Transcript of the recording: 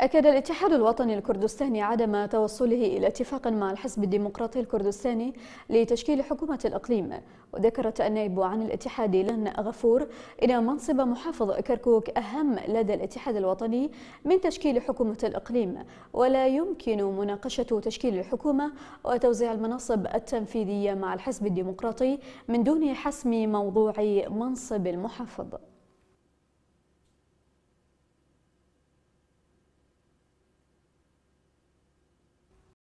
أكد الاتحاد الوطني الكردستاني عدم توصله إلى اتفاق مع الحزب الديمقراطي الكردستاني لتشكيل حكومة الأقليم وذكرت النائب عن الاتحاد لن غفور إن منصب محافظ كركوك أهم لدى الاتحاد الوطني من تشكيل حكومة الأقليم ولا يمكن مناقشة تشكيل الحكومة وتوزيع المناصب التنفيذية مع الحزب الديمقراطي من دون حسم موضوع منصب المحافظ